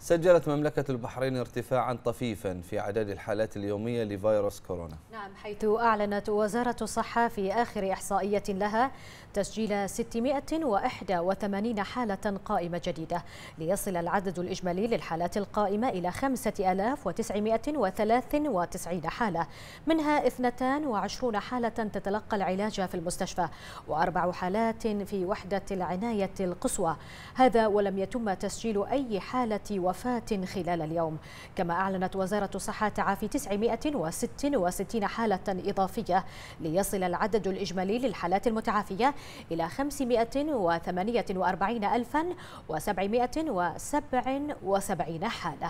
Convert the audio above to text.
سجلت مملكة البحرين ارتفاعا طفيفا في عدد الحالات اليومية لفيروس كورونا نعم حيث أعلنت وزارة الصحة في آخر إحصائية لها تسجيل 681 حالة قائمة جديدة ليصل العدد الإجمالي للحالات القائمة إلى 5993 حالة منها 22 حالة تتلقى العلاج في المستشفى وأربع حالات في وحدة العناية القصوى هذا ولم يتم تسجيل أي حالة وفاة خلال اليوم كما أعلنت وزارة الصحة تعافي 966 حالة إضافية ليصل العدد الإجمالي للحالات المتعافية إلى 548777 حالة